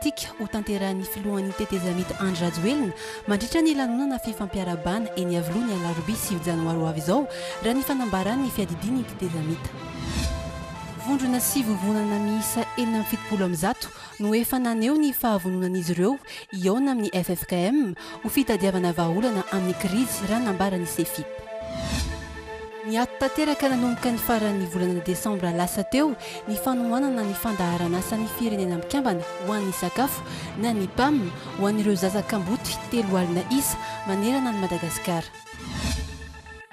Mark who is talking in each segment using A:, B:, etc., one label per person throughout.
A: tika ho tanteran'ny filohani tetezamita androajy oelina mandritra ny lanonana fifampiarabana eny avloa ny alarobi syijanoary avy izao raha ny fanambaran ny fiadidinyny tetezamita vondrona sy vovonana misa enina any fitooloamnzato no efa naneo ny fahavononana izy ireo ieona amin'ny ffkm ho fitadiavana vaaolana amin'ny krizy raha nambarany sefip ny ato tanteraka nanomboka ny farany volana desembra lasa teo ny fanoanana ny fandaharana asany firenena amikambana ho an'ny sakafo na ny mpamina ho an'ireo zaza kamboty telo alina isa manerana ny madagasikara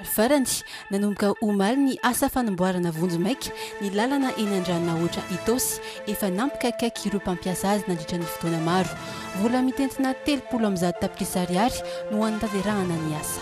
A: ary farany nanomboka omaly ny asa fanamboarana vonjy maika ny lalana enan-dranona oatra itosy efa nampika akaiky ireo mpampiasa azy nandritra ny fotoana maro vola mitentina teoplomn'nzay tapirisariary no hantaderahana ny asa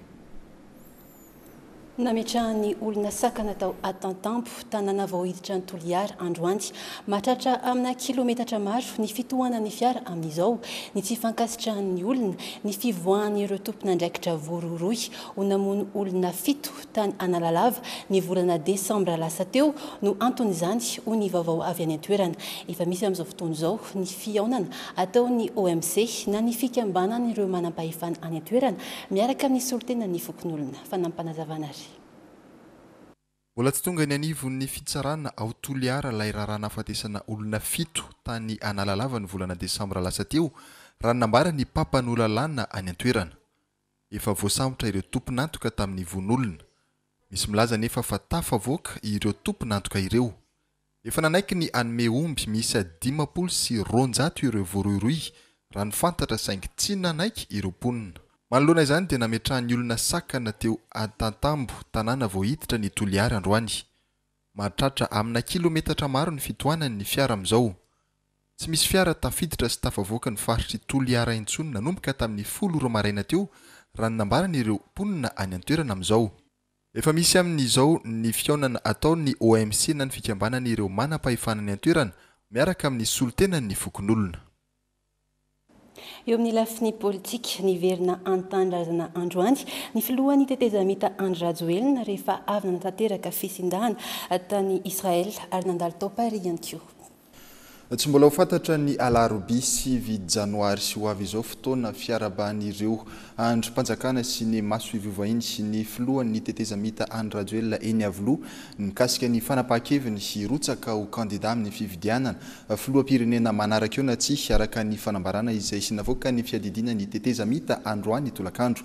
A: nametrany olona sakana tao atatampo tanynavaohiditra nytolara androany mahatratra amina kilometatra maro ny fitohanany fiara amin'izao ny tsy fankasitra'ny olona ny fivoahanyireo tompona ndraikiravororoy honamono olona fito tany analalava ny vorana desambralasa teo no antony zany o ny vavao avy any atoerana efa misy am'zaofotonzao ny fianana ataony omc na ny fikambanany ireo manampahefana ay antoeranamiaraka miny solotena ny fokon'olonafanampanazavana ary
B: bola tsy tonga ny anivon'ny fitsarana aotoloara ilay raharaha nafatesana olona fito tany analalava ny volana desembra lasa teo raha ny nambara ny papanolalana any antoerana efa voasambotra ireo tomponantoka tamin'ny von'olona misy milaza nefa fa tafa voaka ireo tomponantoka ireo efa nanaiky ny anome omby miisa dimapolo sy ronjato ireo voaroiroy raha ny fantatra saingy tsy nanaiky ireo mponina mano lohana izany de nametrahany olona sakana teo atantambo tanàna voahiditra ny toliara androany martratra amina kilometatra maro ny fitoananyny fiara amn'izao tsy misy fiara tafiditra sy tafavoaka ny faritry toliara intsony nanomboka tamin'ny folo ramaraina teo raha ny nambanana ireo ponina any antoerana am'izao efa misy amin'izao ny fiaonana ataony omc na ny fikambanana ireo manampahefana ny antoerana miaraka amin'ny solotenany vokon'olona
A: eo amin'ny lafiny politika niverina antandrazana androany ny filohan'ny tetezamita androrajooelna rehefa avi na natanteraka fisin-dahana tany israel ary nandalo tao pari any ko
B: tsy mbola ho fantatra ny alarobia sy vi janoary sy ho avy izao fotoana fiarabaanyireo andrompanjakana sy ny maso ivovahiny sy ny filoha'ny tetezamita androrajoelna eny avloa nikasika ny fanapaha-keviny y rotsaka hokandida amin'ny fividianana filoapirenena manarakaeo na tsy hiaraka ny fanambarana izay sy na avaoka ny fiadidina ny tetezamita androa ny tolakandro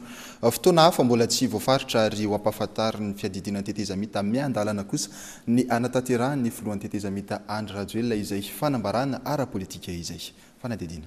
B: fotoana hafa mbola tsy voafaritra ary hoampafatary ny fiadidinan'ny tetezamita miandalana kosa ny anatatera ny floan'ny tetezamita androraoelna izay fanambarana arapolitika izay fanadidina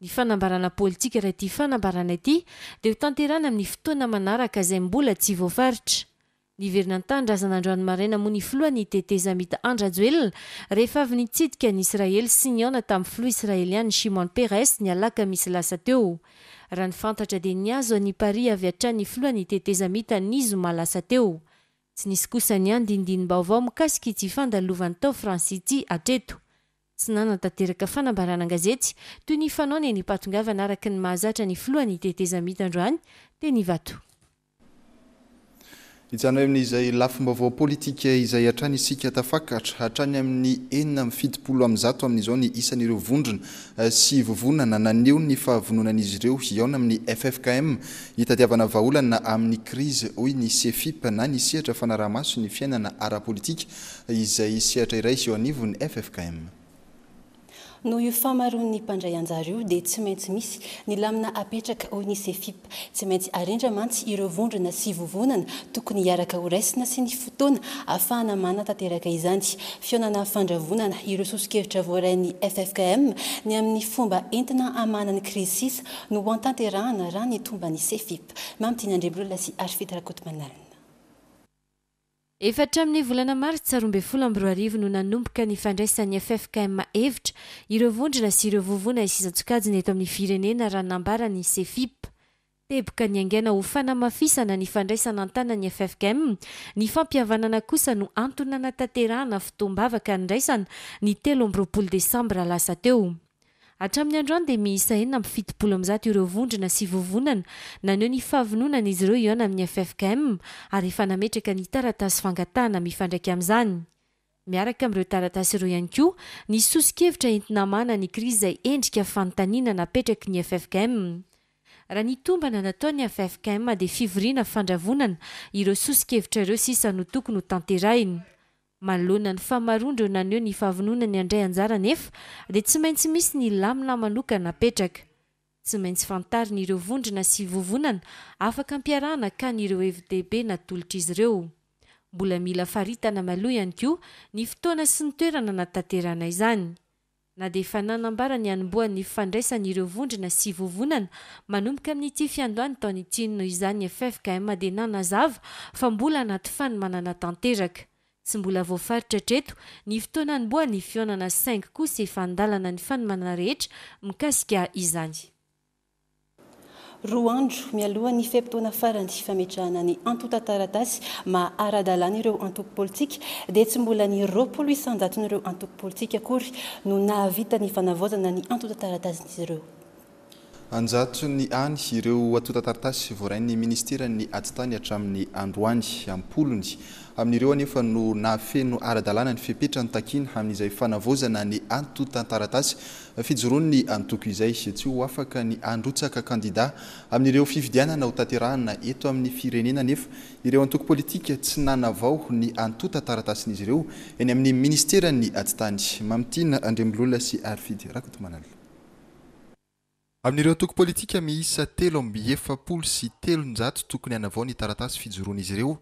C: ny fanambarana pôlitika raha ty fanambarana ity de h tanterana amin'ny fotoana manaraka izay mbola tsy voafaritra nyverina ntandrazan'androanomaraina moa ny floanytetezamita andrajo elona rehefa avy nytsidika ny israely sy ny ana tamin'ny flo israeliany cimon peres ny alaka misy lasa teo raha ny fantatra de ny azo ny pari avy atra ny floanytetezamita nizomalasa teo sy nisy kosa ny andindiny mbaovaomikasikyty fandalovany ta franity
B: ala fombavaopolitika izay atrany isika tafakatra atrany amin'ny enina fidipolo amin'nzato amin'izao ny isan'ireo vondrona eh, sy vovonana naneo ny fahavonoanan'izy ireo iaona amin'ny ffkm hitadiavana vaaholana amin'ny krize oy ny sefip na ny sehatra fanarahmaso ny fiainana arapolitika izay sehatra iray zo anivo ny ffkm
A: noho ifamaron 'ny mpandray anjar io dia tsy maintsy misy ny lamina apetraka hoy ny sefipa tsy maintsy arindramantsy ireo vondrona sy vovonana tokony hiaraka horaisina sy ny fotoana ahafahana mana tanteraka izany fionana fandravonana ireo sosikeritra voarain'ny ffkm ny amin'ny fomba entina amana ny krizsisa no antanterahana raha ny e tombany sefipa mampidiny andrimbyro lasy aryfitarakoto manalina
C: efatra amin'ny volana mari tsaroombyy folo ambyy roa arivo no nanomboka ny fandraisan'ny fafkm hevitra ireo vondrina sy ireo vovoana isisatsokajiny eto amin'ny firenena raha nambara ny sefip teboka ny angina ho fanamafisana ny fandraisana an-tanany ffkm ny fampiavanana kosa no antona anatanterahana fitom-bavaka ny draisana ny telo ambyy roapolo desambra alasa teo atramin'y androany de misaena mfitipolo amzatireo vondrina sy vovonana naneo ny faavononana izy reo ina ainny ffkm ary efa nametraka ny tartasy fangatahna mifandraky azany miaraka mre tartasy re ayko ny sosikevitra enayiayendeyh na natoyf defiinandanna ire soskevitrare sisaoy manolona ny famarondraeo naneo ny fahavonona ny andray anjaranefa de tsy maintsy misy ny laminamanoka apetraka tsy maintsy fantarin'ireo vondrina sy vovonana afaka ampiarahana kan'ireo vdb natolotra izy ireo mbola mila faritana maloiany koa ny fotoana sy ny toerana natanterana izany na de efa nanambarany aimboa ny fandraisan'ireo vondrina sy vovonana manomboka amin'nyity fiandoany taonytino izanyafvka ma de nanazava fa mbola anaty fany manana taerka tsy mbola voafaritra treto ny fotoana nyboa ny fionana cing kosy efa ndalana ny fanomanana rehetra mikasika izany
A: roa andro mialohany fe-mpotoana farany fametrahana ny antotataratasy maharadalana ireo antoky politsika dia tsy mbola ny roapolo isanjatonyireo antoko politsika akory no nahavita ny fanavozana ny antotataratasiizy ireo
B: anjato ny any ireo atotataratasy vorain'ny ministera ny atotany hatramin'ny androany ampolony amin'ireo anefa no nafeno ardalàna nyfepetra ny takina amin'izay fanavozna ny atotantatas fijorony antoko izay sat afk ny adotndida an''eoiiiheamin'ny eenaeiooopit sy naao ny aotnttasin'izy reoy amin'ny miniseny attnyatina dlasy aiyh amin'ireo atoko politika miisa telo amefapolo sy telonato tokony anavao ny taratasy fijoron'izy ireo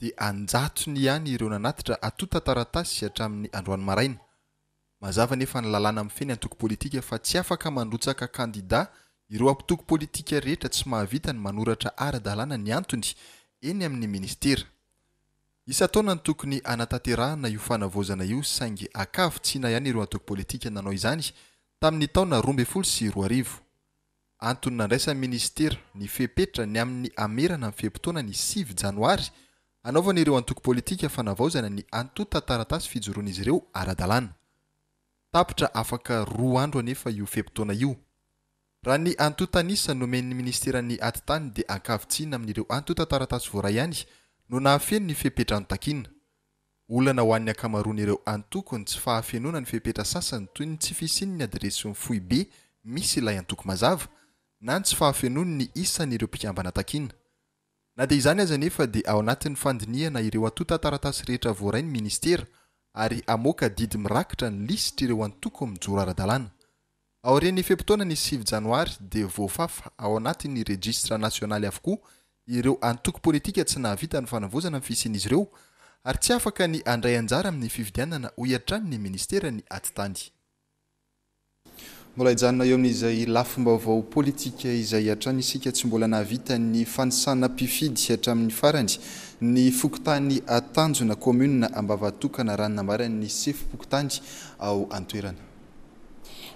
B: de anjatony hany ireo nanatitra atotataratasy atramin'ny androanomaraina mazava nefa ny lalàna ami'ny feny antoko politika fa tsy afaka mandrotsaka kandida ireo ampitoko politika rehetra tsy mahavitany manoratra adana ny antony eny amin'ny ministeratonany tokony aha yera ny amin'ny merana mny fempotoana ny sivy janary anaovana ireo antoko politika fanavaozany ny antota taratasy fijoroan'izy ireo aradalàna tapitra afaka roa andro nefa io fempotoana io raha ny antotanisa no meny ministerany ati tany de ankavitsina amin'n'ireo antotataratasy voaray ihany no naafeno nyfepetra notakina olana hoan'ny akamaoan'ireo antokony tsy fahafenona ny fepetra sasany toyny tsy fisinny adres foibe misy lay atokoazv na tsy fahafenon ny isan'ireopikambanaaina na de izany aza nefa de ao anatin'ny fandinihana ireo atotataratasy rehetra voarai ny ministera ary amoaka didy mirakitra ny listra ireo antoko ami'ny joroara-dalàna aoren'ny fempotoana ny siv janoary de voafafa ao anatin'ny registre nationaly avokoa ireo antoko politika tsy nahavita ny fanavozana amin'ny fisin' izy ireo ary tsy afaka ny andray anjara amin'ny fividianana ho iatrany ny ministera ny atitandy mbola aijaona eo amin'zay lafomba vao politika izay hatrany isika tsy mbola nahavita ny fanisana mpifidy atramin'ny farandy ny fokontany atanjona kommune ambavatokana ranonambarany ny sefy fokontany ao antoerana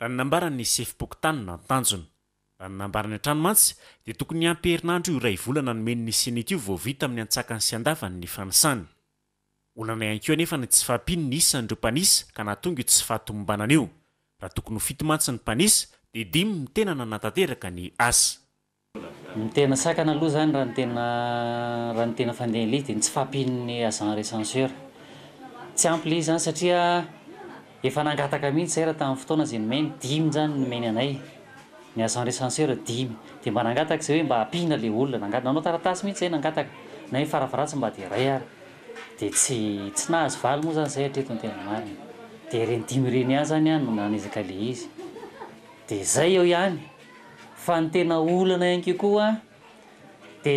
D: raha ny nambara'ny sefiboky tany n antanjony raha ny nambarany atranomantsy de tokony ampherinandro io raha ivolana no menyny senitio voavita amin'ny antsaka ny sy andavanyny fanisany olana y hankeo anefa ny tsy fampin ny isanydreo panisa ka natonga io tsy fahatomombanana io raha tokony ho fito mantsi ny mpanisa de dimy ny tenana natanteraka ny ayoa znyh n tenddntsy hamnyen rcenseun efa nangataka mihitsy zay raha tamin'ny fotoana zay nomany dimy zany nomany anay nyagenrécenseur dimy de mba nangataka zay hoe mba ampihina le olona naa nanao taratasy mihitsy zay nangataka nay farafaratsy mba de ray ary de tsy tsy nahazo valy moa zany zay atretontenamarin de renydimy reny a zany a noaezaka le i de zay eo ihany fa ny tena oloanay hany keokoaa de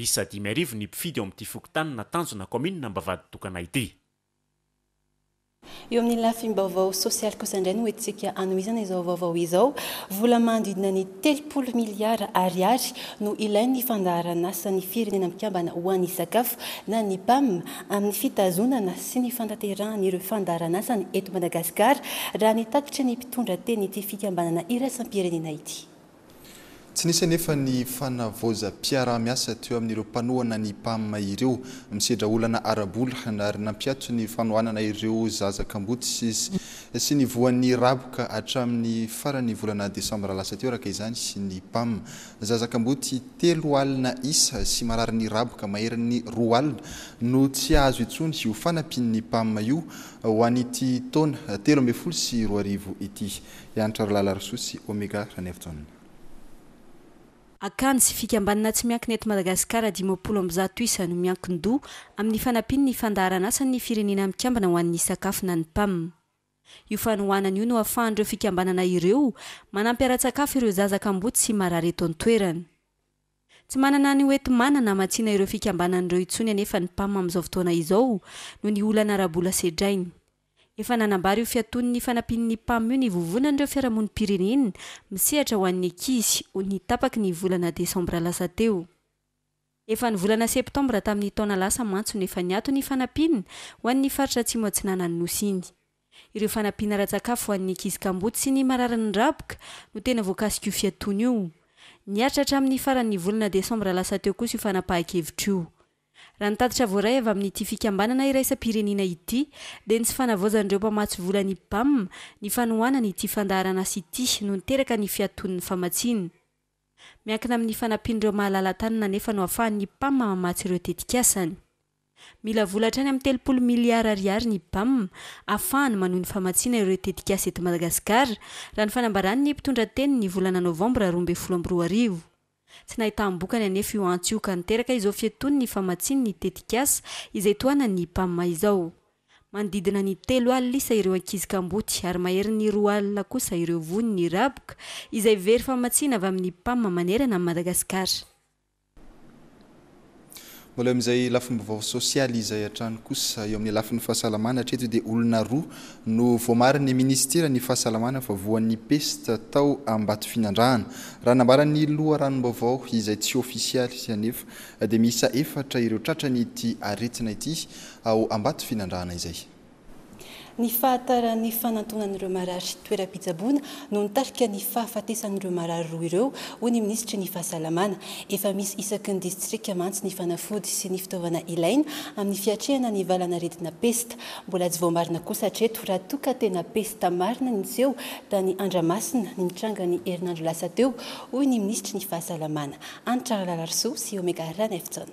D: isa dimy arivo ny mpifidy o amin'ity fokotanyna tanjona komminena mba vady tokana ity
A: eo amin'ny lafim-baovao sosialy kosaindray no oentsika ano izana izao vaovao izao vola mandinany telopolo miliara ariary no ilay ny fandaarana sany firenena mikambana ho anysakafo na ny pama amin'ny fitazonana sy ny fantaterahanyireo fandaarana asa ny eto madagasikara raha nytatitry ny mpitondra teny ity fitiambanana irasanpirenena ity
B: tsy nisay nefa ny fanavozapiarahmiasa teo amin'ireompanoana ny pam ireo misedraolanaba ary nampiato ny fanoanana ireo zazakabot sy ny oan'nyoka aamin'ny fara'nylnadeembrelasa tkazay sy y amzabot teloaina isa sy araryny oka mahen'ny a aina no tsy azo isony iofanapin'ny pam iohoatateo y atralaaoeaay
E: akany sy fikambanana tsy miankinyety madagasikara dimpolo am'zahtoisa no miankiny do amin'ny fanampiny ny fandaharan asany ny firenena mikambina ho an'ny sakafo na ny pama io fany oanany io no afahanireo fikambanana ireo manampy ara-tsakafo ireo zazaka m-boy sy marareto ny toerany tsy manana ny oety manana matsiana ireo fikambanan'ireo itsonya nefa ny pamia am'zao fotoana izao no ny olana rabola sedrainy efa nanambary io fiatonny fanapin'ny mpammy io ny vovona n ireo fiaramony pirerenna misehatra ho an'ny akizy ny tapaky ny volana desambra lasa teo efa ny volana septambra tamin'ny tona lasa atsno efa nany fanannaoan'ny faritra tsmtsinanany nosiny ireofanapina htsakafooa'ny ai kamo sy ny marariny raboka no tenavoakasika o fatony io niartratramin'ny fara'ny volana desambralasa teo kosy fanapahkevitrao raha ny tatitra voaray avy amin'nyity fikambanana iraisa pirenina ity de n sy fanavozanreo mpamasy voanypam nynoyy ndahna siyno nterka ny fiatonny famatina miakina ami'ny fanapinre mahalalatannanefa no afahanny pammmasyreter ny am teooy a afahany manoh ny famatsina ireo tetikasa eto madagasikara raha ny fanambaranny mpitondrateny ny volana novambra roambey folomyro tsy nahitambokany anefa io antsoka nyteraka izao fietony ny famatsiny ny tetikasa izay toana ny mpama izao manodidina ny telo alila isa ireo ankizika mboty ary maheriny roa alina kosa ireo vony ny raboka izay very famatsiana avy amin'ny pamma manerana amy madagasikara
B: mbola ami'izay lafim-bavao sosialy izay atrany kosa eo amin'ny lafi 'ny fahasalamana hatreeto dia olona roa no voamari ny ministera ny fahasalamana fa voan'ny peste tao ambaty finandrahana raha nambara ny loha ranombavao izay tsy ofisialy anefa dia misa efatra ireo tratrany ty aretina ity ao ambaty finandraana izay
A: ny fahatarany fanatonan'ireo mara ry toera-pizabona no ntarika ny fahafatesan'ireo marary roa ireo oy ny minisitry ny fahasalamana efa misy isaky ny distrika mantsy ny fanafody sy ny fitaovana ilaina amin'ny fiatrehana ny valana retina pesta mbola ajyvomarina kosatreto raha toka tena pesta marina nseo da ny andramasina ny mitranga ny herinandro lasa teo oy ny minisitry ny fahasalamana anytralalarso sy omegarrany fsan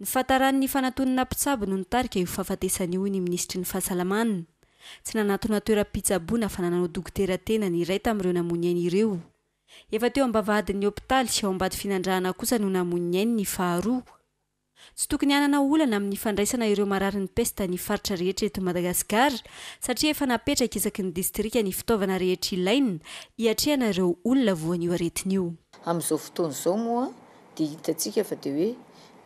E: ny fantaranny fanatonina mpitsaby no nitarika io fahafatesan'io ny minisitra ny fahasalamanna tsy nanatony atoera-pitsaboana fa nananao dokoterantena ny ray tamin'ireo namony ainy ireo efa teo ambavadi'ny ôpitaly syao mbady finandrahana kosa no namony ainy ny faharoa tsy tokony anana olana amin'ny fandraisana ireo mararyny pesta ny faritra rehetret madagasikara satria efa napetraka isaky ny distrika ny fitaovana rehetrilaina iatreanareo olona voan'io aretin'io ami'izao fotonyzao moa de hitatsika fa te oe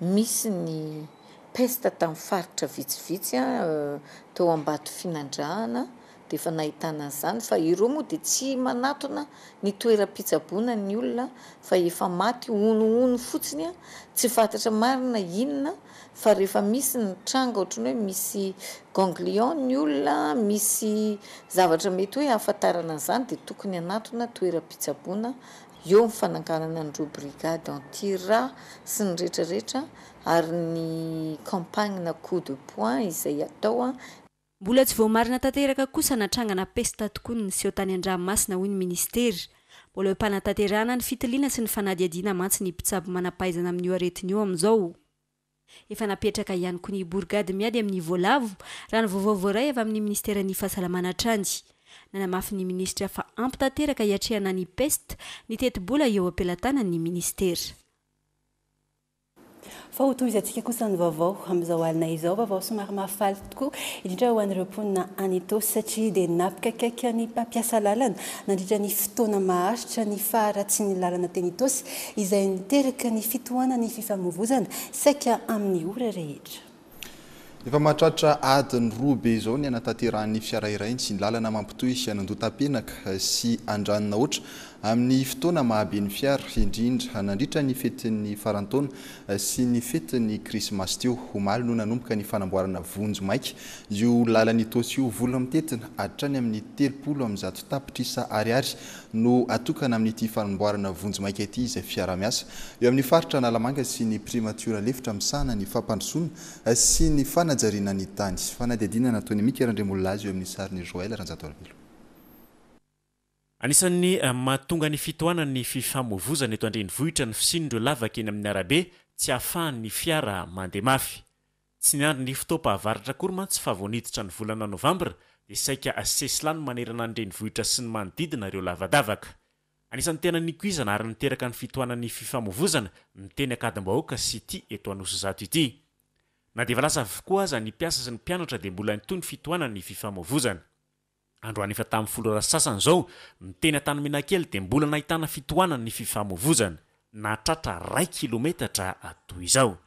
E: misy ny peste tamin'ny faritra vitsivitsya euh, teo ambato finandrahana de efa nahitanan'izany fa ireo moa de tsy manatona ny toeram-pitsabona ny olona fa efa maty onoono fotsiny a tsy fantatra marina inona fa rehefa misy ny tranga otrany hoe misy ganglion ny olona misy zavatra mety hoe afantarana an'izany de tokony anatona toeram-pitsabona eo mifananganana nro brigade anti ra sy ny rehetrarehetra ary ny campagnina coup de point izay atao a ah. mbola tsy voamarina tanteraka kosa natrangana pesta tokoa ny sehotany an-dramasina hoy ny ministera mbola hoe mpanatanterahna ny fitiliana sy ny fanadiadiana mantsy ny mpitsaby manampahaizana amin'io aretiny io amin'izao efa napetraka ihany ko ny bourgady miady amin'ny voalavo raha ny vaovaovaoaray avy amin'ny ministerany fahasalamanatrany nanamafy ny minisitre fa ampitanteraka hiatrehana ny peste nytetobola eo ampilatana ny ministera
A: fa ho to iza antsika kosa ny vaovao amin'n'izao alina izao vaovao somary mahafaly tokoa iritra ho anyreaponina anytaosy satria dia napika kaiky ny mpampiasa lalana nandritra ny fotoana maharitra ny faharatsy ny lalana teny hitaosy izay niteraka ny fitohana ny fifamovozana s aika amin'ny ora rehetra
B: efa mahatrarotra adiny roa be zao ny anatanterahan'ny fiarairainy sy ny làlana mampitoy sy any andota-penaka sy andranona oatra amin'ny fotoana mahaben'ny fiara indrindra nandritra ny fetin'ny faratona eh, sy ny fetin'ny krismasy teo omal no nanomboka ny fanaboaranavonjo maika io lalany tosyola tetina atrany amin'ny teooami'nzat tapitrisa aiay no atokany amin'nyity fanamboarana vonjo maka ty zy fiaramiasa eo amin'ny faritra nalamanga sy ny primaturaleftra mi'sana ny fampandrosona eh, sy ny fanajarinany tany fanadidinanatoyikeradrmazy amin'ny sary'nyelan
D: anisan'ny eh, matonga ny fitoanany fifamovozana eto andrenivohitra ny fisinoreo lavaka eny amin'ny arabe tsy ahafahanny fiara mandea mafy tsy nyandry ny ftoahavartra korymantsy favoniditra ny volnanovambra de saia asesano maneana renvhitra sy ny nodiinareo lvadavka anisn'ny tenany koizna aryniterka ny fitoanan'ny fifamvznatenydmbahoaka sy t e nadelasa voko aza ny piasa sy ny mpianatra de mbola nytoy ny fitoanany fifamvzn androany efatamin'nyfolo ras sasany zao ny teny tany minankely de mbola nahitana fitohana ny fifamovozana na tratra ray kilômetatra atoy izao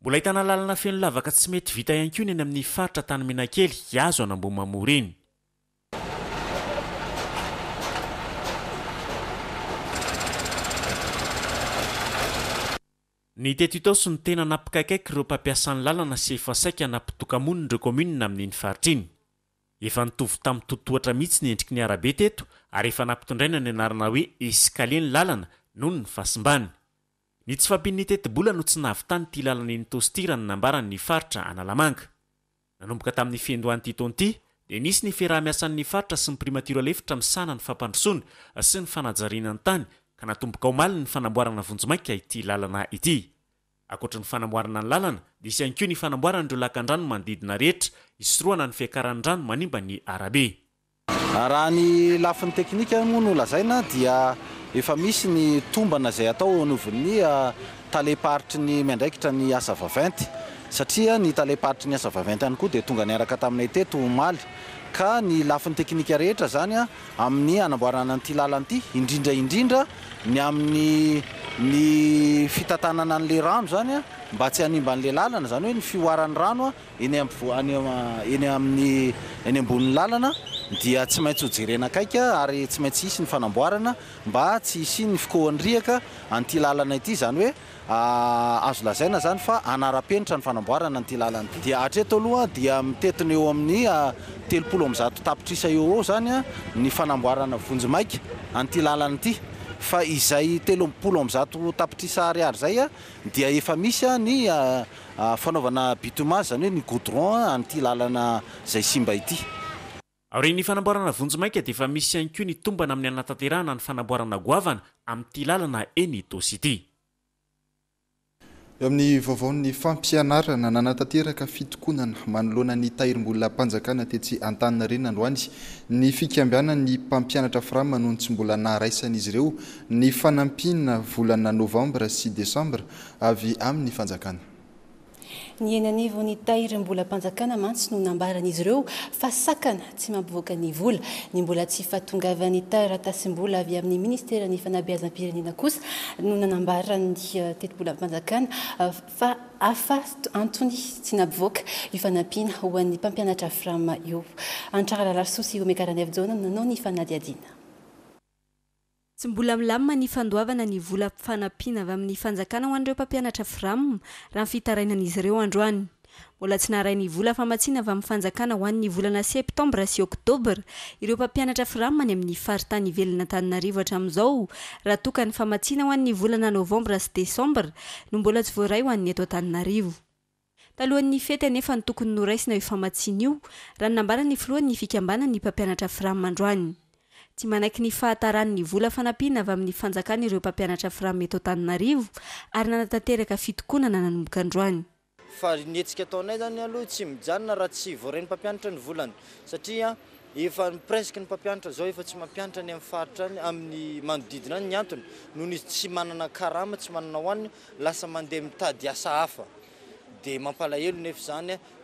D: mbola hitana lalana fenolavaka tsy mety vita ian-kony eny amin'ny faritra tany menakely iazo anambo mamor inyny tetitas ny tena napikaikaiky reompampiasan'ny lalana sefasai nampitokamonreoknna amininy faritrainy efa nitovy tamin'ny totohatra mihitsy nyendriky ny arabe teto ary efa nampitondraina ny anarina oe eskalie ny lalana noho ny ny fahasimbaniny ny tsy fampiny tetobola no tsy navy tany ty lalanynytostira ny nambarany ny faritra analamanga nanomboka tamin'ny findohanyity tonyty de nisy ny firah miasa n'ny faritra sy ny primatira lefitra misana ny fampandrosony sy ny fanajarina ny tany ka natomboka o maliy ny fanamboarana vonjomainka ity lalana ity ankoatran'ny fanamboarana ny làlana dea isany keoa ny fanamboarana ydreo laka n-drano manodidina rehetra isoroana ny fiakaran -drano manimba ny arabe raha
F: ny lafin'ny teknika moa no lazaina dia efa misy ny tombana zay atao anovin'ny ah, taleparitry ny miandraikitra ny asa vaventy satria ny taléparitry ny asa vaventy any koa dia tonga niaraka taminay teto maly ka ny lafin'ny teknika rehetra zany a amin'ny anamboarana an'ity lalan'ity indrindraindrindra ny amin'ny ny fitantanana an'lay rano zany a mba tsy animban'la lalana zany hoe ny fioaran'ny rano a eny aany eny amin'ny eny ambon'ny lalana dia tsy maintsy hojerenakaiky ary tsy maintsy isy ny fanamboarana mba tsy isy ny foko andriaka anty lalana ity zany hoe ah, azo lazaina zany fa anara-penitra ny fanamboarana nty lalanaty dia atretoaloha dia mitetiny eo amin'ny ah, teoolomzatotapitrisa eo eo zanya ah, ny fanamboarana vonjy maika anty lalana ity fa izaytelopolomzat tapitrisa ariary zaya dia efa misy ny fanaovanabitomazy zany hoe ny goudron anty
D: lalana zay simba ity aoregnny fanamboarana vonjymainka dia efa misy ihany koa ny tombana amin'ny anatanterahana ny fanamboarana goavana amin'n'ity làlana enitosity
B: eo amin'ny vaovaon'ny fampianarana nanatanteraka fitokonana manoloana ny tahiry mbola mpanjakana tetsy an-tanana ireny nandroany ny fikambiana ny mpampianatra fira manonytsy mbola naharaisana izy ireo ny fanampina volana novambra si desembra avy amin'ny fanjakana
A: ny henanevo ny tahiry mbola mpanjakana mantsy no nambaran'izy ireo fasakana tsy mampivoaka ny vola ny mbola tsy fahatongavan'ny tarata sim-bola avy amin'ny ministerany fanabeazanpirenena kosa no nanambarany uh, tetombolampanjakana uh, fa hafa antony tsy nampivoaka io fanampiana hoan'ny mpampianatra frama io antraralalasosy io maakarahany avi-jaona ainanao ny fanadiadiana
E: tsy mbola milamima ny fandoavana ny vola fanampiana avy amin'ny fanjakana ho an'ireo pampianatra firam raha nfitarainan'izy reo androany mbola tsy naay nyvola matsina m'nyanaoany olanaseptambratbra ireo pampianatra irany aminnyinnyyneny tokony noasinanaaabaanyoannynany pampianatrairay tsy manaiky ny fahataranyny vola fanampina avy amin'ny fanjakany ireo mpampianatra firametaotaninarivo ary nanatanteraka fitokonana nanombokandroany
F: fa netsika ataonay zany aloha tsy mijanna raha tsy voren'ny mpampianatra ny volany saa efa presque ny mpampianatra zao efa tsy mampianatra ny am'ny faritrany amin'ny manodidina ay ny antony noo nizy tsy manana karama tsy manana hoany lasa mandeha mitadya hadampaaheonez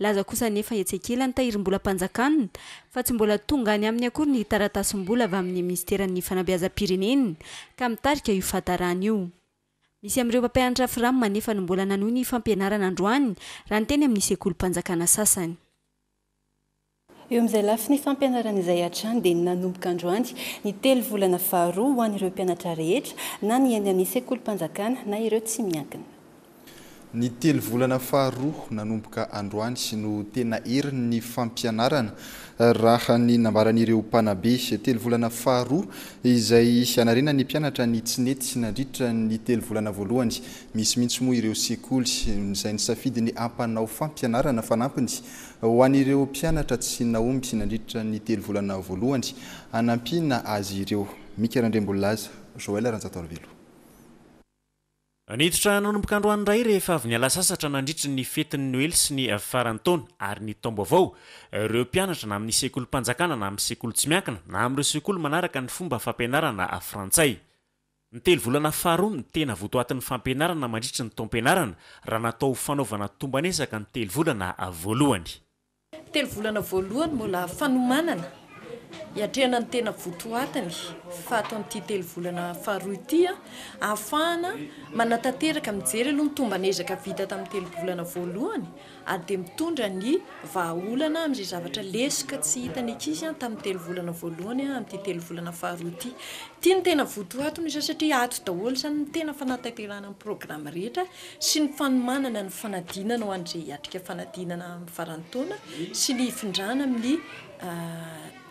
E: lazakosa nefa tskelynytahirybolapanjakan fa tsy mbola tongany amin'ny akory ny taratasombola vy amin'ny ministeran'ny fanabazapireney ka mitarika iatarany io misy am'reo ampianatra iramaneanmbla na nyfampianaana adray raha ny teny amin'nysekolo panjakana sasany
A: eo ami'zay lafi ny fampianaranaizay atrany di nanomboka androany ny telo volana faharoa hoanyireo mpianatra rehetra na ny enan'ny sekolo mpanjakana na ireo tsy miakina
B: ny telo volana faharoa nanomboka androanyy no tena heri ny fampianarana raha ny nambaran'ireo mpanabe telo volana faharoa izay ianarena ny mpianatra ny tsinety s nandriitra ny telo olana oalohany misimits moa ireosekoly zay ny safidyny ampanao fampianarana fanampiny ho an'reo mpianatra tsy naomby nandriitra ny telolnaalohany anampina azy ireomikera andrembolazajelran
D: nyiditra nanomboka androan ray rehefa avy nyalasasatra nandritry ny fetiny n oely sy ny afarany taona ary ny taombo avao reo mpianatra na amin'ny sekolo mpanjakana na amin'ny sekolo tsy miankina na amn'ireo sekolo manaraka ny fomba fampianarana frantsay ny telo volana faharomn tena votoatin'ny fampianarana mandritry ny tompianarana raha natao fanaovana tombanesaka ny telo volana voalohany tel
A: volnavoalohany molafanomanana iatrehanany tena votoatiny fato amnitytelo volana faharoyty aafahna manatateraka jery aloha mitobanezakaita tamin'ny telolana aloany ary d mitondra nyhaoanazay zaatraeehanytenanatana nyrraeheayainaayakanydniny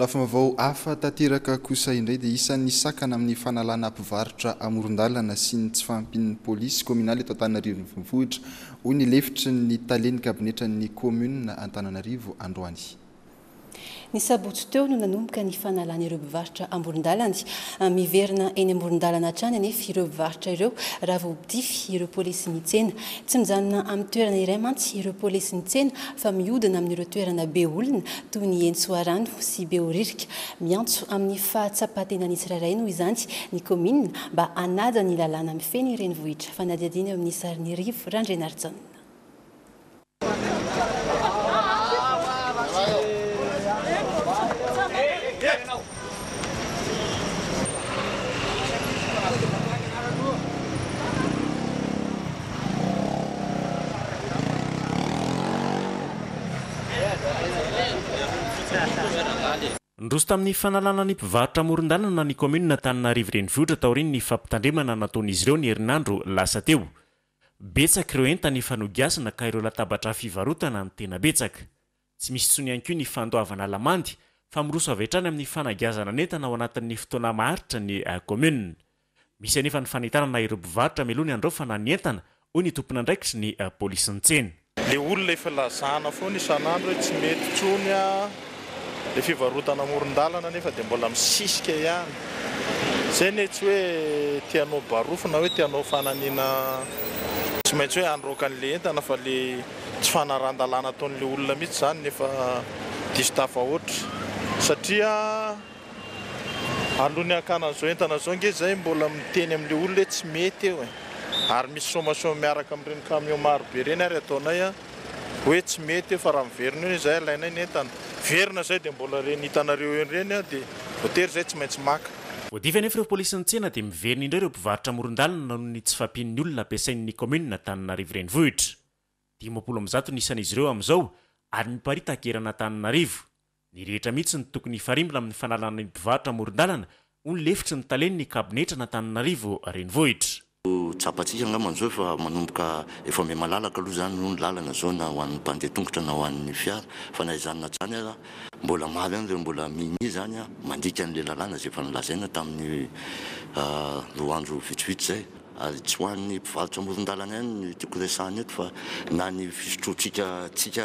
B: lafa mavao hafa tanteraka kosa indray dia isan'ny sakana amin'ny fanalana mpivarotra amorondalana sy ny tsy faampin'ny polisy kommunaly eto an-tanana arivo nyivohitra hoy ny lefitry ny talen'ny kabinetra ny kommune an-tananarivo androany
A: ny sabotsy teo no nanomboka ny fanalana ireo bivaritra amborondalany ah, miverina eny amborondalana trany nefa ireobivaritra ireo raha vbidify ireo polesy nitsena tsy mijanona aminny toerana iraymatsy ireopolesy nitsena fa miodina ami'ireo toerana be olona toy ny ensoarano sy be oririka miantso amin'ny fahatsapatena nisyrarainyo zany ny komia mba anaja ny lalana mfenyreny vohitra fa nadiadina eo amin'y sarynyrivo randrenarijany
D: ndroso tamin'ny fanalana ny mpivarotra morin-danana ny komuna tannarirenotratnyimnenotabatrafotanan tsy misy onyao ny fandoavana lamandy fa miroso aventrany amin'ny fanagazana nentana ao anatin'ny fotoanamahaitra ny eh, eh,
B: le olona efa lazana fony isan'andro hoe tsy mety tsonya le fivaotnaoran nefa d mbola misisika hay zay netsy hoe tianao baofna hoe tinaofsy maintsy hoe adkn enna fa l tsy fnadato'l olona mihisy zanyneisotafaoara satria alony akazao entna zao nge zay mbola miteny amle olona hoe tsy mety eo e ary misy somation miaraka amrenikaomarobe reny ary ataonay a hoe tsy mety efa raha miverina ny zay lainay n entny iverina zay de mbola reny hitanareo erenya de voatery zay tsy maintsy
D: makaif eplis'ytena de miverina indra reo mpivaritra morondalna nanony tsy fampinn'ny olona miasain'ny komunna tannaienhiaiy yitaena a nyrehetra mihitsy ny tokony iaribna amin'ny fanalanany mpivaritraordananetr nyenyinerana t tsapatsika ngamanizao fa manomboka efa me malalaka aloha zany no nlalana zao na hoan'ny mpandeha tongotra na hoan'ny fiara fa naizanyna tsany a mbola mary anre mbola mini zanya mandika n'la lalana zay efa nilazaina tamin'ny ah, roaando vitovit zay ary tsy hoan'ny mpivarotra moron-dalana an tiakoresany efa na ny fisotrotsikasika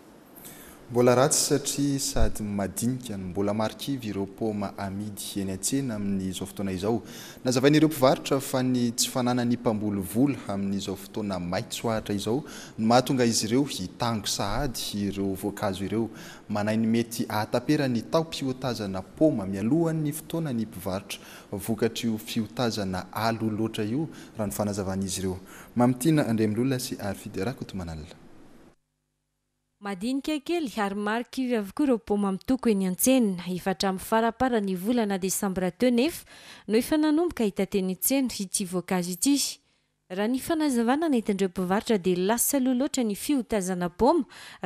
B: mbola ratsy satria sady madinikany mbola marikivy ireo poma amidy eny atsena amin'n'izao fotoana izao nazavan'ireo mpivaritra fa ny tsy fanana ny mpambolivola amin'n'izao fotoana maitsoahtra izao no mahatonga izy ireo itango saady ireo onkazo ireo manay ny mety atapera ny tao piotazana poma mialohanny fotoana ny mpivaritra vokatraio fiotazana alo loatra io raha ny fanazavaan'izy reomamitiana andre moloa sy aryidyrakana
C: madinikakely ary marka ivy avykoa reo poma mntoko eny atsena efatramnyfarapara ny volanadecembretnebeeeiaitra daalaa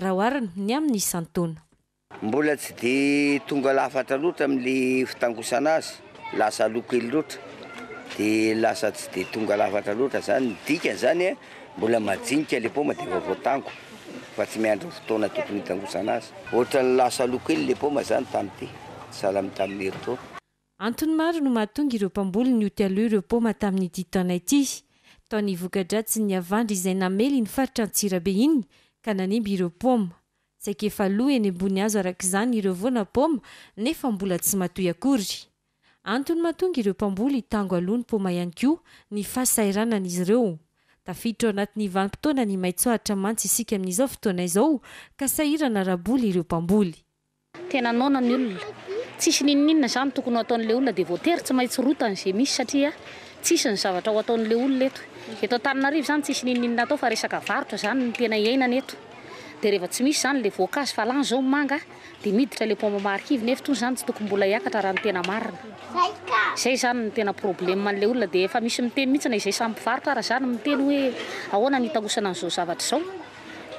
C: yaoaainyy a
F: mbola tsy de tonga lafatra loatra aminle fitangosana azy lasa lokely loatra de lasa tsy de tonga lafatra loatra zany midiany zany mbola mainikala poma de vavtango fa tsy mindro fotona
A: tokony tangsanaazy tra ny lasa lokelyl poma zany taitysahla tanyetantony
C: maro no mahatonga ireo mpamboly ny oty aloa ireo poma tamin'nyditanay ty taony vokadratsy nyavandry izayna mely ny faritra ntsira be iny ka nanimby ireo poma saiky efa lo eny ambony azo arak'zany ireovona poma nefa mbola tsy matoy akoryantony mahatonga ireompamboly tango aloa ny poma ihanyko ny fahasairananizyre dafiditra ao anatin'ny vanimpotoana ny maitsohatra mantsy isika amin'izao fotoana izao ka sahira na raboly ireo mbamboly tena nona ny olona tsisy ninnainona zany tokony ho ataon'lay olona dia voatery tsy maitsyrotan' zay misy satria tsisy ny zavatra ao ataon'ilay olona eto eto n-taninarivo zany tsisy ninninna tao fa resaka varotra izany ny tena iainany eto di rehefa tsy misy zany la voanz falanyzao manga dmiditra l pomrny znyy toombol thaiyyneprobeloonadfa misymitenyhitszay sampir hznymtey hoeahoata zao zvtrzo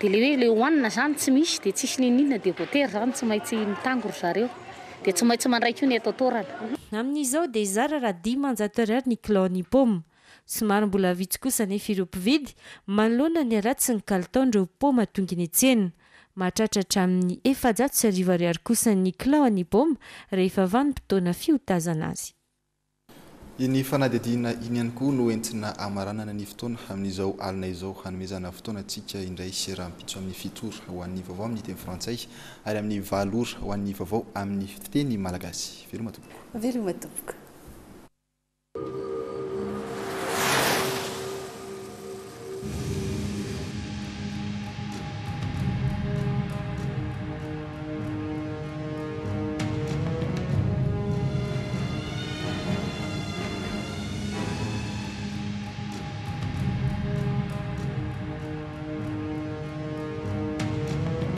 C: d leoel hohaina zany tsy misy d tsisy nininna doter zany tsy maitsymiagr zad tsy maitsy mandraik nn amin'izao di zararahadi manjatoray ny cloni poe somary mbola vitsy kosa ny firompividy manoloana ny aratsy ny kalitao ndreo poma tonginy antsenina mahatratratra amin'ny efajato sy arivariary kosany kilaoany baoma rehefa va nimpotoana fiotazana azy
B: iny fanadiadina iny iany koa no entina amaranana ny fotoana amin'izao alina izao hanomezana fotoana antsika indray sy raha mpitso amin'ny fitora ho an'ny vaovao amin'ny teny frantsay ary amin'ny valora ho an'ny vaovao amin'ny teny malagasy veloa matopoko
A: velomatompoko